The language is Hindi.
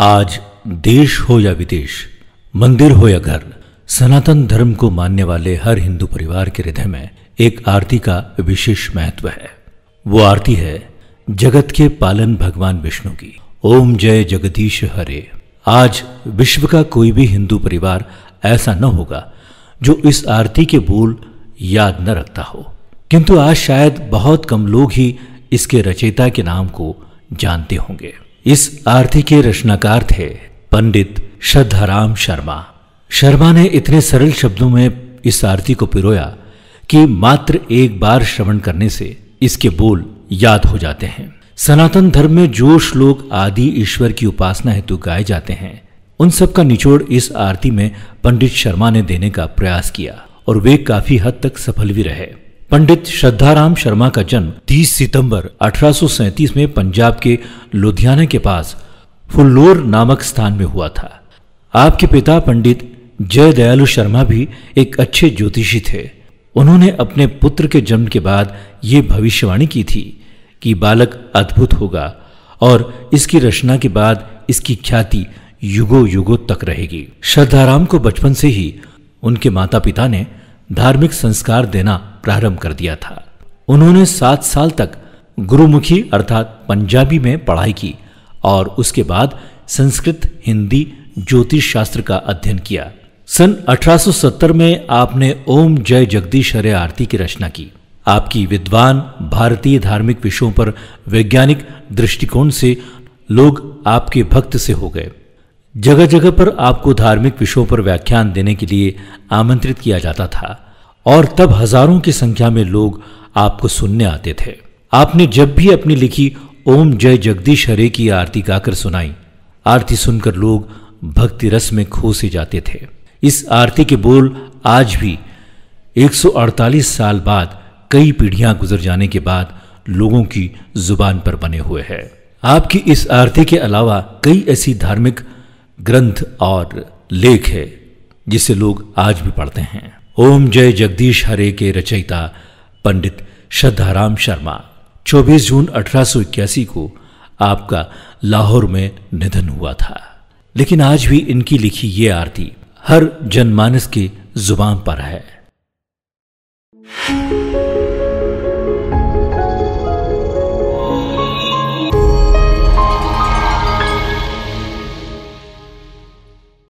आज देश हो या विदेश मंदिर हो या घर सनातन धर्म को मानने वाले हर हिंदू परिवार के हृदय में एक आरती का विशेष महत्व है वो आरती है जगत के पालन भगवान विष्णु की ओम जय जगदीश हरे आज विश्व का कोई भी हिंदू परिवार ऐसा न होगा जो इस आरती के बोल याद न रखता हो किंतु आज शायद बहुत कम लोग ही इसके रचयिता के नाम को जानते होंगे इस आरती के रचनाकार थे पंडित श्रद्धाराम शर्मा शर्मा ने इतने सरल शब्दों में इस आरती को पिरोया कि मात्र एक बार श्रवण करने से इसके बोल याद हो जाते हैं सनातन धर्म में जो श्लोक आदि ईश्वर की उपासना हेतु गाए जाते हैं उन सब का निचोड़ इस आरती में पंडित शर्मा ने देने का प्रयास किया और वे काफी हद तक सफल भी रहे पंडित श्रद्धाराम शर्मा का जन्म 30 सितंबर 1837 में पंजाब के लुधियाना के पास फुल्लोर नामक स्थान में हुआ था आपके पिता पंडित जय दयालु शर्मा भी एक अच्छे ज्योतिषी थे उन्होंने अपने पुत्र के जन्म के बाद ये भविष्यवाणी की थी कि बालक अद्भुत होगा और इसकी रचना के बाद इसकी ख्याति युगो युगो तक रहेगी श्रद्धाराम को बचपन से ही उनके माता पिता ने धार्मिक संस्कार देना प्रारंभ कर दिया था उन्होंने सात साल तक गुरुमुखी अर्थात पंजाबी में पढ़ाई की और उसके बाद संस्कृत हिंदी ज्योतिष शास्त्र का अध्ययन किया सन 1870 में आपने ओम जय जगदीश हरे आरती की रचना की आपकी विद्वान भारतीय धार्मिक विषयों पर वैज्ञानिक दृष्टिकोण से लोग आपके भक्त से हो गए जगह जगह पर आपको धार्मिक विषयों पर व्याख्यान देने के लिए आमंत्रित किया जाता था और तब हजारों की संख्या में लोग आपको सुनने आते थे आपने जब भी अपनी लिखी ओम जय जगदीश हरे की आरती गाकर सुनाई आरती सुनकर लोग भक्ति रस में खो से जाते थे इस आरती के बोल आज भी 148 साल बाद कई पीढ़ियां गुजर जाने के बाद लोगों की जुबान पर बने हुए हैं आपकी इस आरती के अलावा कई ऐसी धार्मिक ग्रंथ और लेख है जिसे लोग आज भी पढ़ते हैं ओम जय जगदीश हरे के रचयिता पंडित श्रद्धाराम शर्मा 24 जून अठारह को आपका लाहौर में निधन हुआ था लेकिन आज भी इनकी लिखी ये आरती हर जनमानस के जुबान पर है